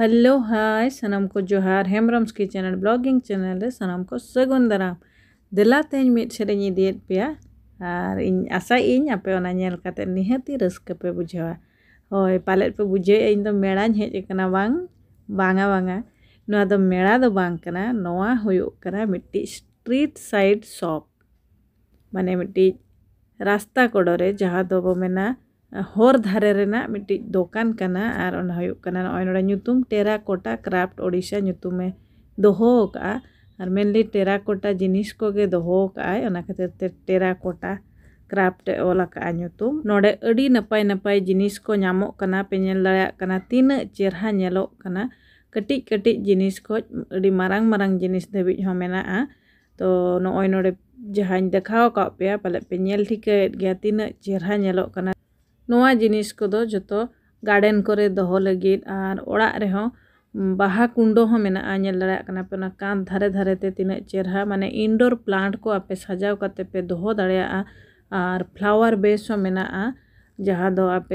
hello hi सनम को जोहार हेम्रम्स की चैनल ब्लॉगिंग चैनल रे सनम को सगुन दाराम दिला तेज मिट सेरें इदियत पे और इन आशा इन आपे ओना नेल काते निहति रस्क पे बुझवा होय पालेट पे बुझे इन दो मेड़ा हेज कना बांग बांगा बांगा नोआ दो मेड़ा दो बांग कना नोआ हुयुग कना मिट्टी स्ट्रीट साइड शॉप माने मिट्टी रास्ता कोडरे जहाँ दो बो मेना ᱦᱚᱨ ᱫᱷᱟᱨᱮ ᱨᱮᱱᱟᱜ ᱢᱤᱫᱴᱤᱡ ᱫᱚᱠᱟᱱ ᱠᱟᱱᱟ ᱟᱨ ᱚᱱᱟ ᱦᱩᱭᱩᱜ ᱠᱟᱱᱟ ᱱᱚᱜᱼᱚᱭ ᱱᱚᱰᱮ ᱧᱩᱛᱩᱢ ᱴᱮᱨᱟᱠᱳᱴᱟ ᱠᱨᱟᱯᱷᱴ ᱳᱰᱤᱥᱟ ᱧᱩᱛᱩᱢᱮ ᱫᱚᱦᱚ ᱟᱠᱟᱜᱼᱟ ᱟᱨ ᱢᱮᱱᱞᱤ ᱴᱮᱨᱟᱠᱳᱴᱟ ᱡᱤᱱᱤᱥ ᱠᱚᱜᱮ ᱫᱚᱦᱚ ᱟᱠᱟᱜᱼᱟᱭ ᱚᱱᱟ ᱠᱷᱟᱹᱛᱤᱨ ᱛᱮ ᱴᱮᱨᱟᱠᱳᱴᱟ ᱠᱨᱟᱯᱷᱴ ᱮ ᱚᱞ ᱟᱠᱟᱜᱼᱟ ᱧᱩᱛᱩم ᱱᱚᱰᱮ ᱟᱹᱰᱤ ᱱᱟᱯᱟᱭ ᱱᱟᱯᱟᱭ ᱡᱤᱱᱤᱥ ᱠᱚ ᱧᱟᱢᱚᱜ ᱠᱟᱱᱟ ᱯᱮ ᱧᱮᱞ ᱫᱟᱲᱮᱭᱟᱜ ᱠᱟᱱᱟ ᱛᱤᱱᱟᱹᱜ ᱪᱮᱨᱦᱟ ᱧᱮᱞᱚᱜ ᱠᱟᱱᱟ ᱠᱟᱹᱴᱤᱡ ᱠᱟᱹᱴᱤᱡ ᱡᱤᱱᱤᱥ ᱠᱷᱚᱡ ᱟᱹᱰᱤ ᱢᱟᱨᱟᱝ ᱢᱟᱨᱟᱝ ᱡᱤᱱᱤᱥ ᱫᱷᱟᱹᱵᱤᱡ ᱦᱚᱸ ᱢᱮᱱᱟᱜᱼᱟ ᱛᱚ ᱱᱚᱜᱼᱚᱭ ᱱᱚᱰᱮ ᱡᱟᱦᱟᱸᱧ ᱫᱮᱠᱷᱟᱣ ᱟᱠᱟᱫ ᱯᱮᱭᱟ ᱯᱟᱞᱮᱫ ᱯᱮ ᱧᱮᱞ ᱴᱷᱤᱠᱟᱹᱭᱮᱫ ᱜᱮᱭᱟ ᱛᱤᱱᱟᱹᱜ ᱪᱮᱨᱦᱟ ᱧᱮᱞᱚᱜ ᱠᱟᱱᱟ ना जिनिस जो गार्डन को दह लगे और बहा कुंड दाड़े कान धारे धारे तना चेहरा माने इनडोर प्लांट को आप सजा करते पे दह दर फ्लावर बेस जहाँ दो आप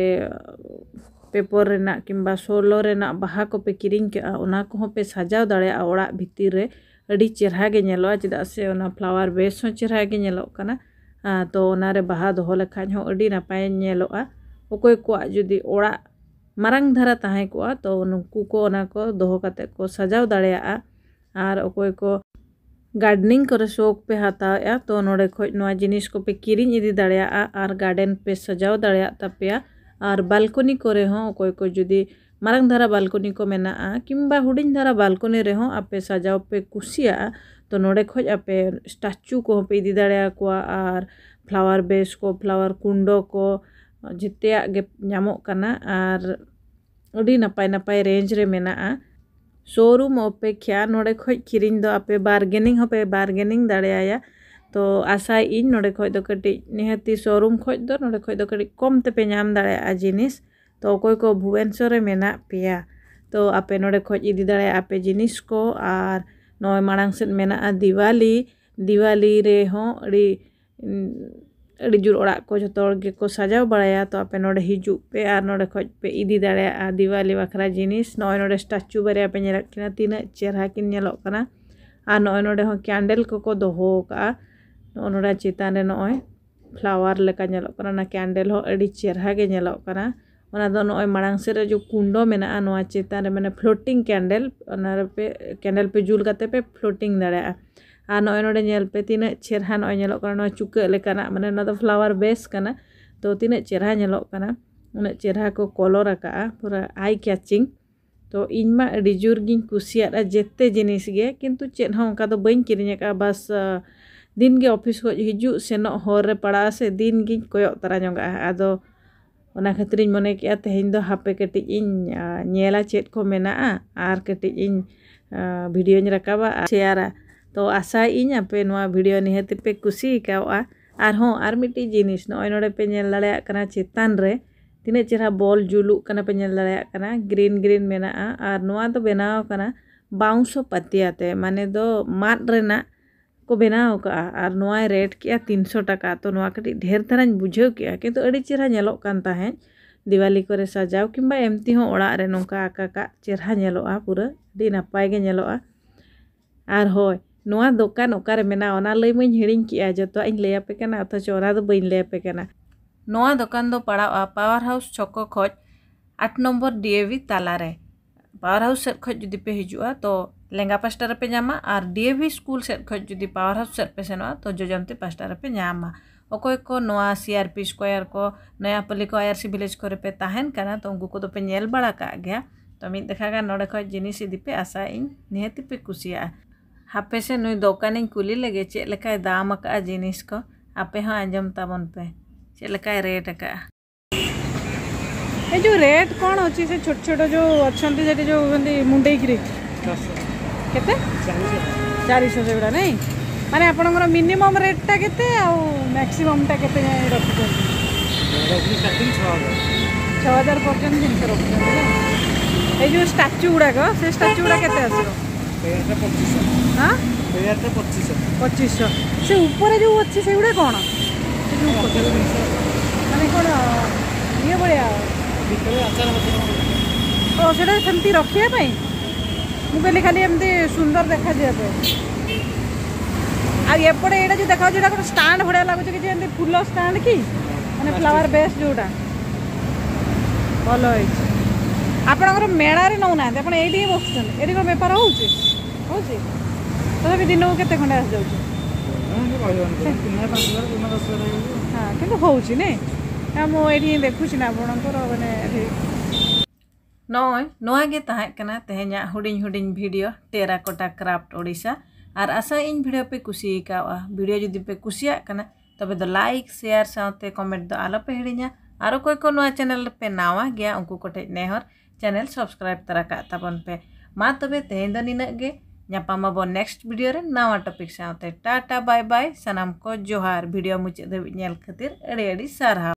पेपर रेना कि सोलो रेना बहा को पे कना को पे सजा दड़ा भितर रे चेहरा गेलो चेदा से फ्लावर बेस चेहरा गेलो तो बहा दह लेखा नपाय मारंग धारा तहें को तो को दोहोते को सजाव दार को गार्डनिंग को शौक पे हाथा तो नोड़े खा जिन को पे कीरें इदी दार गार्डन पे सजाव दापे और बालकनी को अको को धारा बालकनी को कि हूँ धारा बालकनी रहे आपे सजाव पे कुसिया तो नोड़े खे स्टाचू को पे इदी दार फ्लावर बेस को फ्लावर कुंडो को jitya ge nyamuk kana ar udih napa napai range re mena a showroom ope kya nore koi kirin do ape bargaining ope bargaining dare aya to asa in nore koi do kati nihati showroom koi do nore koi do kati kom tepe nyam dare a jinis to koi ko buen sore mena pia to ape nore koi idi dale ape jinis ko ar noi marang sen mena a diwali diwali re ho ri ᱟᱹᱰᱤ ᱡᱳᱨ ᱚᱲᱟᱜ ᱠᱚ ᱡᱷᱚᱛᱚ ᱦᱚᱲ ᱜᱮᱠᱚ ᱥᱟᱡᱟᱣ ᱵᱟᱲᱟᱭᱟ ᱛᱚ ᱟᱯᱮ ᱱᱚᱰᱮ ᱦᱤᱡᱩᱜ ᱯᱮ ᱟᱨ ᱱᱚᱰᱮ ᱠᱷᱚᱡ ᱯᱮ ᱤᱫᱤ ᱫᱟᱲᱮᱭᱟᱜᱼᱟ ᱫᱤᱣᱟᱞᱤ ᱵᱟᱠᱷᱨᱟ ᱡᱤᱱᱤᱥ ᱱᱚᱜᱼᱚᱭ ᱱᱚᱰᱮ ᱥᱴᱟᱪᱩ ᱵᱟᱨᱭᱟ ᱯᱮ ᱧᱮᱞᱮᱫ ᱠᱤᱱᱟ ᱛᱤᱱᱟᱹᱜ ᱪᱮᱨᱦᱟ ᱠᱤᱱ ᱧᱮᱞᱚᱜ ᱠᱟᱱᱟ ᱟᱨ ᱱᱚᱜᱼᱚᱭ ᱱᱚᱰᱮ ᱦᱚᱸ ᱠᱮᱱᱰᱮᱞ ᱠᱚᱠᱚ ᱫᱚᱦᱚ ᱟᱠᱟᱜᱼᱟ ᱱᱚᱜᱼᱚ ᱱᱚᱰᱮ ᱪᱮᱛᱟᱱ ᱨᱮ ᱱᱚᱜᱼᱚᱭ ᱯᱷᱞᱟᱣᱟᱨ ᱞᱮᱠᱟ ᱧᱮᱞᱚᱜ ᱠᱟᱱᱟ ᱚᱱᱟ ᱠᱮᱱᱰᱮᱞ ᱦᱚᱸ ᱟᱹᱰᱤ ᱪᱮᱨᱦᱟ ᱜᱮ ᱧᱮᱞᱚᱜ ᱠᱟᱱᱟ ᱚᱱᱟ ᱫᱚ ᱱᱚᱜᱼᱚᱭ ᱢᱟᱲᱟᱝ ᱥᱮᱫ ᱨᱮ ᱡᱮ ᱠᱩᱸᱰᱚ ᱢᱮᱱᱟᱜᱼᱟ ᱱᱚᱣᱟ ᱪᱮᱛᱟᱱ ᱨᱮ ᱢᱟᱱᱮ ᱯᱷᱞᱳᱴᱤᱝ ᱠᱮᱱᱰᱮᱞ ᱚᱱᱟ ᱨᱮᱯᱮ ᱠᱮᱱᱰᱮᱞ ᱯᱮ ᱡᱩᱞ ᱠᱟᱛᱮ ᱯᱮ ᱯᱷᱞᱳᱴᱤᱝ ᱫᱟᱲᱮᱭᱟᱜᱼᱟ ano eno da nyel tina cerhan o nyelok kana no cuke le kana mana no flower base kana to tina cerhan nyelok kana mana cerha ko a pura eye catching to inma di jurgin kusia da jette jenis ge kintu cen hong kato bain kiri nyaka bas uh, din ge office ko ji seno hore para se din ge koyo tara nyong a do ona khatrin mone tehindo ate hindo in uh, nyela chet ko mena a ar ke ti in uh, video nyra ka ba share तो आशा इंपे video निहत तो पे कुशी और हाँ और मिट्टी जिनिस no नोपे दाड़ा चितान रे तीन चेहरा बल जुलूकना पे दाड़ा ग्रीन ग्रीन मेरा तो बनावना बाउंसो पतिया माने दो मदरना को बनाव और नवे रेड के तीन सौ टाका तो कटी ढेर दारा बुझे कित चेहरा नलोकन दिवाली को सजाव किंबा एमती नौका आका चेहरा पूरा नपाय और हाँ ना दोकान अकार लैम हिड़ी कहे जो लैपे अथच बी लैपे दोकान दो पड़ा पावर हाउस छको खज आठ नम्बर डीएवी तलारे पावर हाउस सेट खज जुदीपे हजा तो लेंगा पासटारे पे जामा और डीएवी स्कूल सेट खज जुदी पावर हाउस सेट पे सेनवा तो जजंती पासटारे पे जामा अकय को ना सी आर पी स्कोयर को नयापल्ली को आयर सी भिलेज को पे तहन तो उनको तो पे नेल गया तो मिद देखा का खज जिनिस इदीपे आशा इन नेहती पे हापे से नु दोकानी कुली लगे चेक दाम का जिनिस को आपे हाँ आजम ताबन पे चेक रेट का ये जो रेट कौन अच्छे से छोट छोट जो अच्छा जो मुंडे चार सौगढ़ नहीं मैंने आप मिनिमम रेटा के मैक्सीम के रख छ हजार पर्यटन जिन रख स्टाच्यू गुड़ाक स्टाच्यू गुड़ा के ପଚିଶଶହ ସେ ଉପରେ ଯେଉଁ ଅଛି ସେଗୁଡ଼ା କ'ଣ ମାନେ କ'ଣ ଇଏ ଭଳିଆ ଓ ସେଟା ସେମିତି ରଖିବା ପାଇଁ ମୁଁ କହିଲି ଖାଲି ଏମିତି ସୁନ୍ଦର ଦେଖାଯିବା ପାଇଁ ଆଉ ଏପଟେ ଏଇଟା ଯେଉଁ ଦେଖାଯାଉଛି ଏଇଟା ଗୋଟେ ଷ୍ଟାଣ୍ଡ ଭଳିଆ ଲାଗୁଛି କିଛି ଏମିତି ଫୁଲ ଷ୍ଟାଣ୍ଡ କି ମାନେ ଫ୍ଲାୱାର ବେସ୍ ଯେଉଁଟା ଭଲ ହେଇଛି ଆପଣଙ୍କର ମେଳାରେ ନେଉନାହାନ୍ତି ଆପଣ ଏଇଠି ହିଁ ବସୁଛନ୍ତି ଏଠି କ'ଣ ବେପାର ହେଉଛି तथा दिन को कैसे हाँ कि मुझे देखुची ना आपने तहकना तेहे हूँ हूँ भिडियो टेराकोटा क्राफ्ट ओडिशा और आशा इन भिडियो पे कुसी भिडियो जुदीपे कुना तब तो लाइक शेयर साथ कमेंट तो आलोपे हिड़ी और कोई को चैनल पे नावा गया उनको कटे नेहर चैनल सब्सक्राइब तरह तबन पे मा तब तो तेहे तो नपामब नेक्स्ट भिडियो नवा टॉपिक टाटा बाय बाय सामको जोहार वीडियो मुचाद खातर अड़े सारा